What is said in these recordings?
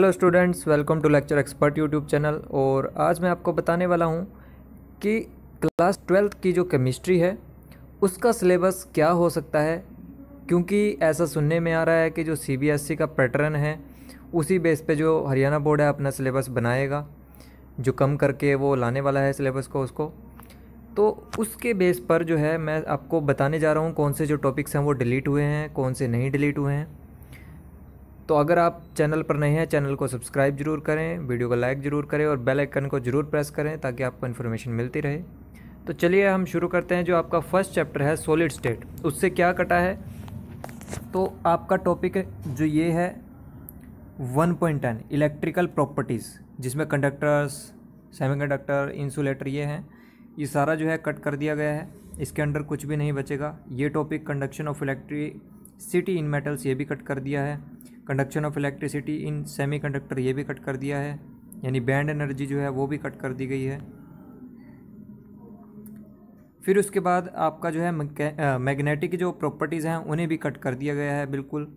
hello students welcome to lecture expert YouTube channel और आज मैं आपको बताने वाला हूँ कि क्लास ट्वेल्थ की जो केमिस्ट्री है उसका सिलेबस क्या हो सकता है क्योंकि ऐसा सुनने में आ रहा है कि जो सीबीएसई e का पैटर्न है उसी बेस पे जो हरियाणा बोर्ड है अपना सिलेबस बनाएगा जो कम करके वो लाने वाला है सिलेबस को उसको तो उसके बेस पर जो है मैं आपको बताने जा रहा हूँ कौन से जो टॉपिक्स हैं वो डिलीट हुए हैं कौन से नहीं डिलीट हुए हैं तो अगर आप चैनल पर नए हैं चैनल को सब्सक्राइब जरूर करें वीडियो को लाइक ज़रूर करें और बेल आइकन को ज़रूर प्रेस करें ताकि आपको इन्फॉर्मेशन मिलती रहे तो चलिए हम शुरू करते हैं जो आपका फर्स्ट चैप्टर है सॉलिड स्टेट उससे क्या कटा है तो आपका टॉपिक जो ये है one point ten electrical properties जिसमें कंडक्टर्स सेमीकंडक्टर इंसुलेटर ये हैं ये सारा जो है कट कर दिया गया है इसके अंडर कुछ भी नहीं बचेगा ये topic conduction of electricity in metals ये भी कट कर दिया है conduction of electricity in semi conductor ये भी कट कर दिया है यानी बैंड एनर्जी जो है वो भी कट कर दी गई है फिर उसके बाद आपका जो है मैग्नेटिक जो प्रॉपर्टीज़ हैं उन्हें भी कट कर दिया गया है बिल्कुल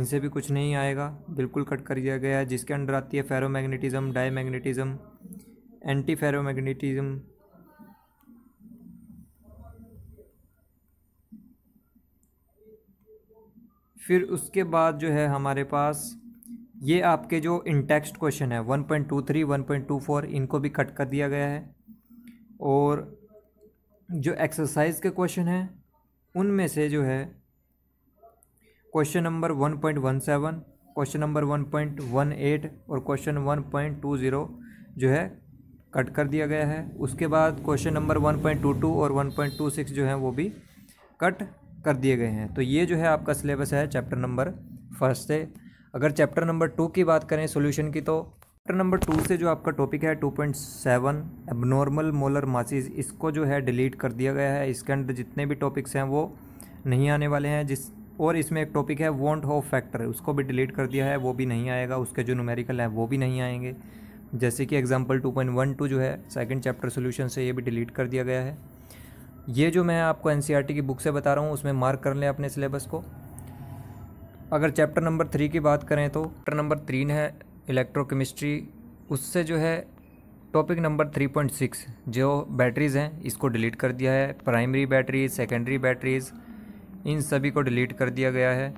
इनसे भी कुछ नहीं आएगा बिल्कुल कट कर दिया गया है जिसके अंडर आती है फेरोमैग्नेटिज्म डाई एंटी फेरोमैग्नेटिज्म फिर उसके बाद जो है हमारे पास ये आपके जो इंटेक्स्ट क्वेश्चन है 1.23 1.24 इनको भी कट कर दिया गया है और जो एक्सरसाइज के क्वेश्चन हैं उनमें से जो है क्वेश्चन नंबर 1.17 क्वेश्चन नंबर 1.18 और क्वेश्चन 1.20 जो है कट कर दिया गया है उसके बाद क्वेश्चन नंबर 1.22 और 1.26 जो है वो भी कट कर दिए गए हैं तो ये जो है आपका सिलेबस है चैप्टर नंबर फर्स्ट से अगर चैप्टर नंबर टू की बात करें सोल्यूशन की तो चैप्टर नंबर टू से जो आपका टॉपिक है two point seven abnormal molar masses इसको जो है डिलीट कर दिया गया है इसके अंदर जितने भी टॉपिक्स हैं वो नहीं आने वाले हैं जिस और इसमें एक टॉपिक है वॉन्ट हो फैक्टर उसको भी डिलीट कर दिया है वो भी नहीं आएगा उसके जो नुमेरिकल हैं वो भी नहीं आएंगे जैसे कि example two point one two जो है सेकेंड चैप्टर सोल्यूशन से ये भी डिलीट कर दिया गया है ये जो मैं आपको एन e की बुक से बता रहा हूँ उसमें मार्क कर लें अपने सिलेबस को अगर चैप्टर नंबर थ्री की बात करें तो चैप्टर नंबर थ्री है इलेक्ट्रोकेमिस्ट्री उससे जो है topic number three point six जो बैटरीज़ हैं इसको डिलीट कर दिया है प्राइमरी बैटरीज सेकेंडरी बैटरीज़ इन सभी को डिलीट कर दिया गया है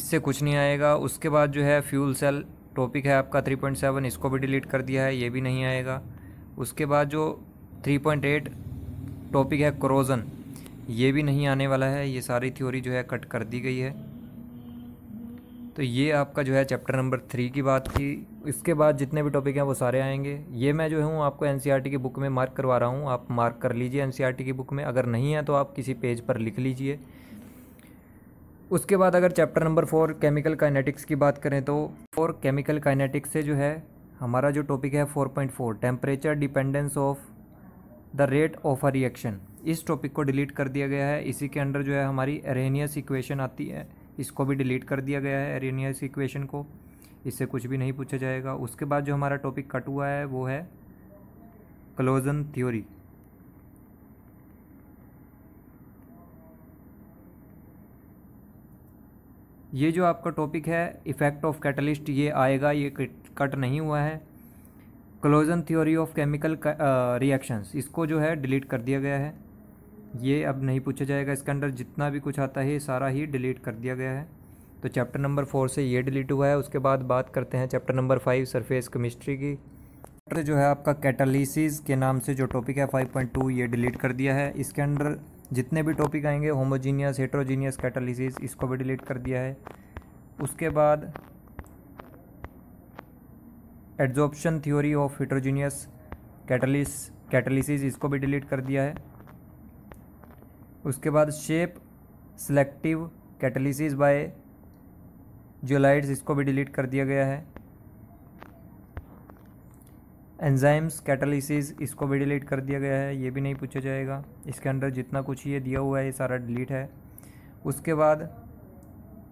इससे कुछ नहीं आएगा उसके बाद जो है फ्यूल सेल टॉपिक है आपका थ्री पॉइंट सेवन इसको भी डिलीट कर दिया है ये भी नहीं आएगा उसके बाद जो 3.8 टॉपिक है क्रोजन ये भी नहीं आने वाला है ये सारी थ्योरी जो है कट कर दी गई है तो ये आपका जो है चैप्टर नंबर थ्री की बात थी इसके बाद जितने भी टॉपिक हैं वो सारे आएंगे ये मैं जो हूँ आपको एन e की बुक में मार्क करवा रहा हूँ आप मार्क कर लीजिए एन e की बुक में अगर नहीं है तो आप किसी पेज पर लिख लीजिए उसके बाद अगर chapter number four chemical kinetics की बात करें तो फोर केमिकल काइनेटिक्स से जो है हमारा जो टॉपिक है four point four temperature dependence of the rate of a reaction इस टॉपिक को डिलीट कर दिया गया है इसी के अंडर जो है हमारी एरेनियस इक्वेशन आती है इसको भी डिलीट कर दिया गया है एरेनियस इक्वेशन को इससे कुछ भी नहीं पूछा जाएगा उसके बाद जो हमारा टॉपिक कट हुआ है वो है क्लोजन थ्योरी ये जो आपका टॉपिक है इफ़ेक्ट ऑफ कैटलिस्ट ये आएगा ये कट नहीं हुआ है collision theory of chemical reactions इसको जो है डिलीट कर दिया गया है ये अब नहीं पूछा जाएगा इसके अंदर जितना भी कुछ आता है सारा ही डिलीट कर दिया गया है तो चैप्टर नंबर फोर से ये डिलीट हुआ है उसके बाद बात करते हैं chapter number five surface chemistry की चैप्टर जो है आपका कैटालिसिस के नाम से जो टॉपिक है फाइव पॉइंट टू ये डिलीट कर दिया है इसके अंदर जितने भी टॉपिक आएंगे होमोजीनियस हेट्रोजीनियस कैटालिसिस इसको भी डिलीट कर दिया है उसके बाद adsorption theory of heterogeneous catalysis catalysis इसको भी डिलीट कर दिया है उसके बाद shape selective catalysis by zeolites इसको भी डिलीट कर दिया गया है एंजाइम्स कैटालिसिस इसको भी डिलीट कर दिया गया है ये भी नहीं पूछा जाएगा इसके अंदर जितना कुछ ये दिया हुआ है ये सारा डिलीट है उसके बाद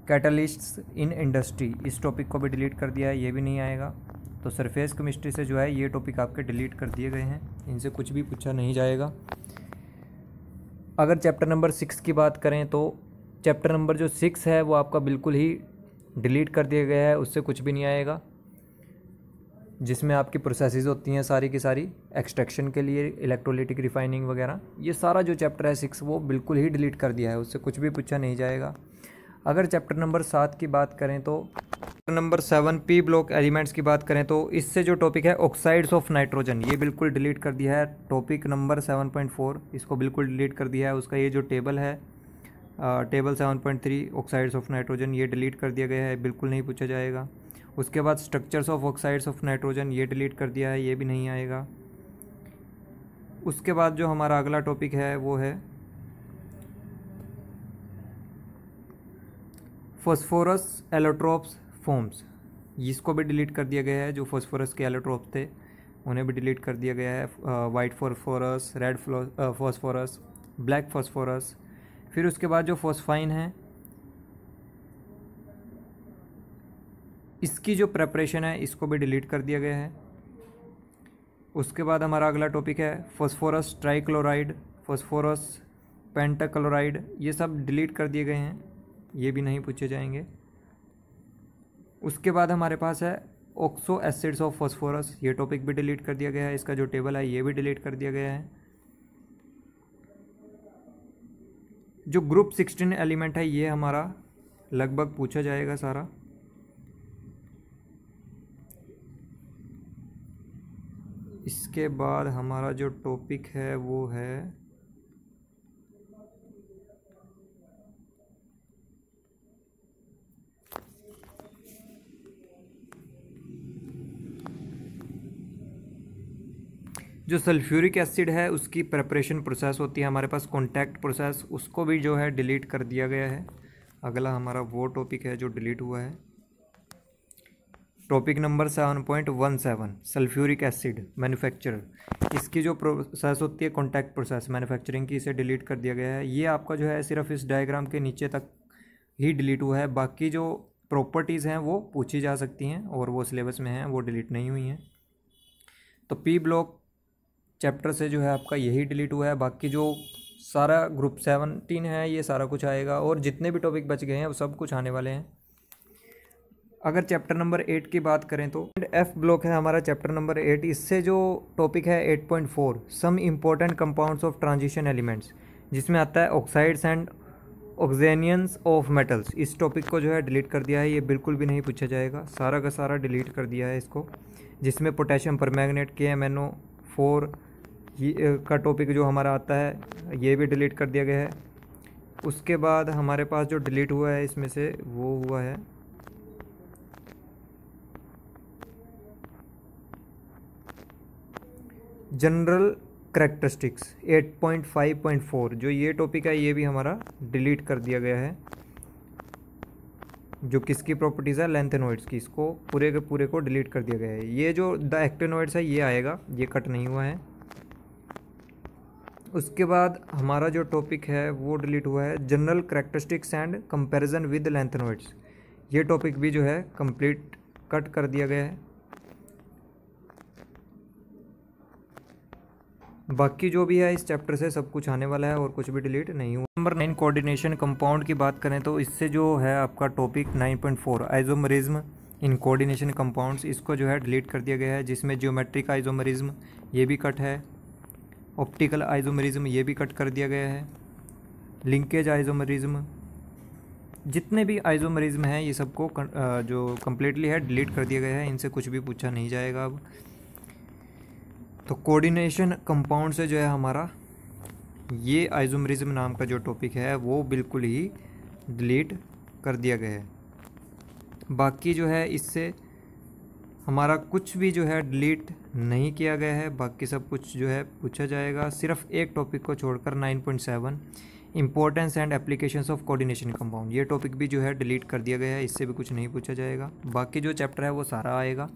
कैटलिस्ट्स इन इंडस्ट्री इस टॉपिक को भी डिलीट कर दिया है ये भी नहीं आएगा तो सरफेस केमिस्ट्री से जो है ये टॉपिक आपके डिलीट कर दिए गए हैं इनसे कुछ भी पूछा नहीं जाएगा अगर चैप्टर नंबर सिक्स की बात करें तो चैप्टर नंबर जो सिक्स है वो आपका बिल्कुल ही डिलीट कर दिया गया है उससे कुछ भी नहीं आएगा जिसमें आपकी प्रोसेसेस होती हैं सारी की सारी एक्सट्रैक्शन के लिए इलेक्ट्रोलिटिक रिफाइनिंग वगैरह ये सारा जो चैप्टर है सिक्स वो बिल्कुल ही डिलीट कर दिया है उससे कुछ भी पूछा नहीं जाएगा अगर चैप्टर नंबर सात की बात करें तो chapter number seven P block elements की बात करें तो इससे जो टॉपिक है ऑक्साइड्स ऑफ नाइट्रोजन ये बिल्कुल डिलीट कर दिया है topic number seven point four इसको बिल्कुल डिलीट कर दिया है उसका ये जो टेबल है table seven point three oxides of nitrogen ये डिलीट कर दिया गया है बिल्कुल नहीं पूछा जाएगा उसके बाद structures of oxides of nitrogen ये डिलीट कर दिया है ये भी नहीं आएगा उसके बाद जो हमारा अगला टॉपिक है वो है फॉस्फोरस एलोट्रोप्स फॉर्म्स इसको भी डिलीट कर दिया गया है जो फॉस्फोरस के एलोट्रोप थे उन्हें भी डिलीट कर दिया गया है white phosphorus red phosphorus black phosphorus फिर उसके बाद जो फॉस्फाइन है इसकी जो प्रेपरेशन है इसको भी डिलीट कर दिया गया है उसके बाद हमारा अगला टॉपिक है फॉस्फोरस ट्राइक्लोराइड फॉस्फोरस पेंटाक्लोराइड ये सब डिलीट कर दिए गए हैं ये भी नहीं पूछे जाएंगे उसके बाद हमारे पास है ऑक्सो एसिड्स ऑफ फॉस्फोरस ये टॉपिक भी डिलीट कर दिया गया है इसका जो टेबल है ये भी डिलीट कर दिया गया है जो ग्रुप सिक्सटीन एलिमेंट है ये हमारा लगभग पूछा जाएगा सारा इसके बाद हमारा जो टॉपिक है वो है जो सल्फ्यूरिक एसिड है उसकी प्रेपरेशन प्रोसेस होती है हमारे पास कॉन्टैक्ट प्रोसेस उसको भी जो है डिलीट कर दिया गया है अगला हमारा वो टॉपिक है जो डिलीट हुआ है topic number seven point one seven sulphuric acid manufacturer इसकी जो प्रोसेस होती है कॉन्टैक्ट प्रोसेस मैन्युफैक्चरिंग की इसे डिलीट कर दिया गया है ये आपका जो है सिर्फ इस डायग्राम के नीचे तक ही डिलीट हुआ है बाकी जो प्रॉपर्टीज़ हैं वो पूछी जा सकती हैं और वो सिलेबस में हैं वो डिलीट नहीं हुई हैं तो पी ब्लॉक चैप्टर से जो है आपका यही डिलीट हुआ है बाकी जो सारा ग्रुप सेवनटीन है ये सारा कुछ आएगा और जितने भी टॉपिक बच गए हैं वो सब कुछ आने वाले हैं अगर चैप्टर नंबर एट की बात करें तो एफ ब्लॉक है हमारा चैप्टर नंबर एट इससे जो टॉपिक है eight point four some important compounds of transition elements जिसमें आता है oxides and oxyanions of metals इस टॉपिक को जो है डिलीट कर दिया है ये बिल्कुल भी नहीं पूछा जाएगा सारा का सारा डिलीट कर दिया है इसको जिसमें potassium per manganate K M N O four का टॉपिक जो हमारा आता है ये भी डिलीट कर दिया गया है उसके बाद हमारे पास जो डिलीट हुआ है इसमें से वो हुआ है जनरल करेक्टरिस्टिक्स 8.5.4 जो ये टॉपिक है ये भी हमारा डिलीट कर दिया गया है जो किसकी प्रॉपर्टीज़ है लेंथेनोइड्स की इसको पूरे के पूरे को डिलीट कर दिया गया है ये जो द एक्टेनोइड्स है ये आएगा ये कट नहीं हुआ है उसके बाद हमारा जो टॉपिक है वो डिलीट हुआ है general characteristics and comparison with lanthanoids ये टॉपिक भी जो है कंप्लीट कट कर दिया गया है बाकी जो भी है इस चैप्टर से सब कुछ आने वाला है और कुछ भी डिलीट नहीं हुआ नंबर नाइन कोऑर्डिनेशन कंपाउंड की बात करें तो इससे जो है आपका topic nine point four isomerism in coordination compounds इसको जो है डिलीट कर दिया गया है जिसमें जियोमेट्रिक आइजोमरिज्म ये भी कट है ऑप्टिकल आइजोमरिज्म ये भी कट कर दिया गया है लिंकेज आइजोमरिज्म जितने भी आइजोमरिज्म हैं ये सबको जो कम्प्लीटली है डिलीट कर दिया गया है इनसे कुछ भी पूछा नहीं जाएगा अब तो कोऑर्डिनेशन कंपाउंड से जो है हमारा ये आइजोमरिज्म नाम का जो टॉपिक है वो बिल्कुल ही डिलीट कर दिया गया है बाकी जो है इससे हमारा कुछ भी जो है डिलीट नहीं किया गया है बाकी सब कुछ जो है पूछा जाएगा सिर्फ एक टॉपिक को छोड़कर 9.7 importance and application of coordination compound ये टॉपिक भी जो है डिलीट कर दिया गया है इससे भी कुछ नहीं पूछा जाएगा बाकी जो चैप्टर है वो सारा आएगा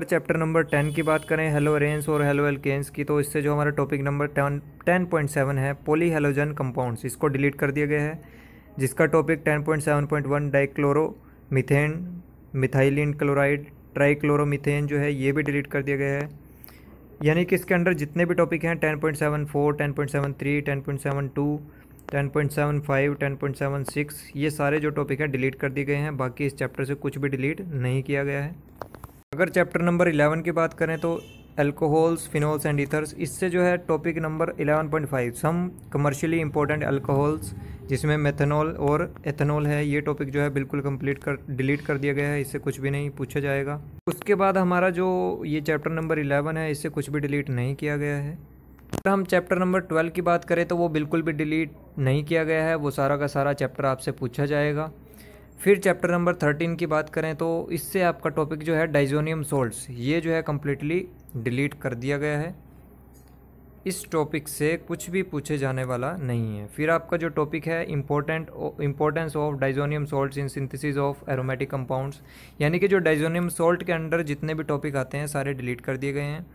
अगर चैप्टर नंबर टेन की बात करें हेलो रेंस और हेलो एल्केन्स की तो इससे जो हमारा topic number ten ten point seven है पोली हेलोजन कंपाउंड्स इसको डिलीट कर दिया गया है जिसका topic ten point seven point one dichloro methane methylene chloride trichloromethane जो है ये भी डिलीट कर दिया गया है यानी कि इसके अंदर जितने भी टॉपिक हैं ten point seven four ten point seven three ten point seven two ten point seven five ten point seven six ये सारे जो टॉपिक हैं डिलीट कर दिए गए हैं बाकी इस चैप्टर से कुछ भी डिलीट नहीं किया गया है अगर चैप्टर नंबर इलेवन की बात करें तो अल्कोहल्स फिनोल्स एंड ईथर्स इससे जो है topic number 11.5 some commercially important alcohols जिसमें मेथनॉल और एथेनॉल है ये टॉपिक जो है बिल्कुल कंप्लीट कर डिलीट कर दिया गया है इससे कुछ भी नहीं पूछा जाएगा उसके बाद हमारा जो ये चैप्टर नंबर इलेवन है इससे कुछ भी डिलीट नहीं किया गया है अगर हम चैप्टर नंबर ट्वेल्व की बात करें तो वो बिल्कुल भी डिलीट नहीं किया गया है वो सारा का सारा चैप्टर आपसे पूछा जाएगा फिर चैप्टर नंबर थर्टीन की बात करें तो इससे आपका टॉपिक जो है डाइजोनियम सोल्ट्स ये जो है कम्प्लीटली डिलीट कर दिया गया है इस टॉपिक से कुछ भी पूछे जाने वाला नहीं है फिर आपका जो टॉपिक है important importance of diazonium salt in synthesis of aromatic compounds यानी कि जो डाइजोनियम सोल्ट के अंडर जितने भी टॉपिक आते हैं सारे डिलीट कर दिए गए हैं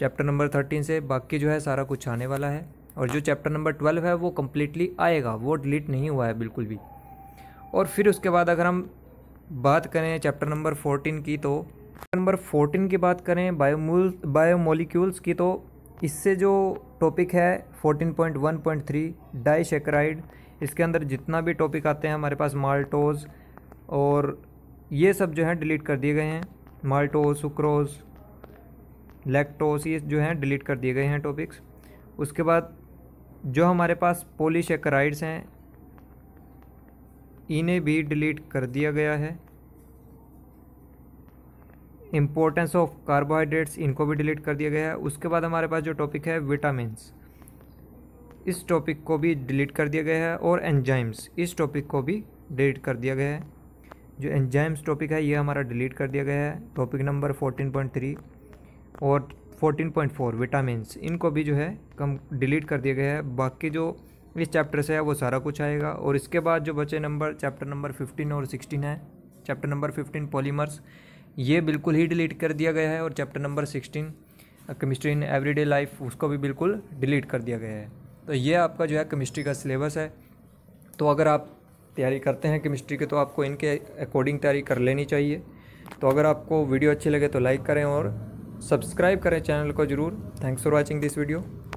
चैप्टर नंबर थर्टीन से बाकी जो है सारा कुछ आने वाला है और जो चैप्टर नंबर ट्वेल्व है वो कम्प्लीटली आएगा वो डिलीट नहीं हुआ है बिल्कुल भी और फिर उसके बाद अगर हम बात करें चैप्टर नंबर फोर्टीन की तो नंबर फोर्टीन की बात करें बायोमूल बायोमोलिक्यूल्स की तो इससे जो टॉपिक है फोर्टीन पॉइंट 14.1.3 डाइशेक्राइड इसके अंदर जितना भी टॉपिक आते हैं हमारे पास माल्टोज और ये सब जो हैं डिलीट कर दिए गए हैं माल्टोज सुक्रोज लैक्टोज ये जो हैं डिलीट कर दिए गए हैं टॉपिक्स उसके बाद जो हमारे पास पोलीशेक्राइड्स हैं इन्हें भी डिलीट कर दिया गया है इम्पोर्टेंस ऑफ कार्बोहाइड्रेट्स इनको भी डिलीट कर दिया गया है उसके बाद हमारे पास जो टॉपिक है विटामिन इस टॉपिक को भी डिलीट कर दिया गया है और एंजाइम्स इस टॉपिक को भी डिलीट कर दिया गया है जो एंजाइम्स टॉपिक है ये हमारा डिलीट कर दिया गया है topic number fourteen point three और फोर्टीन पॉइंट फोर विटामिन्स इनको भी जो है कम डिलीट कर दिया गया है बाकी जो इस चैप्टर से है वो सारा कुछ आएगा और इसके बाद जो बचे नंबर चैप्टर नंबर फिफ्टीन और सिक्सटीन है चैप्टर नंबर फिफ्टीन पॉलीमर्स ये बिल्कुल ही डिलीट कर दिया गया है और chapter number sixteen chemistry in everyday life उसको भी बिल्कुल डिलीट कर दिया गया है तो ये आपका जो है केमिस्ट्री का सिलेबस है तो अगर आप तैयारी करते हैं केमिस्ट्री के तो आपको इनके अकॉर्डिंग तैयारी कर लेनी चाहिए तो अगर आपको वीडियो अच्छी लगे तो लाइक करें और सब्सक्राइब करें चैनल को ज़रूर thanks for watching this video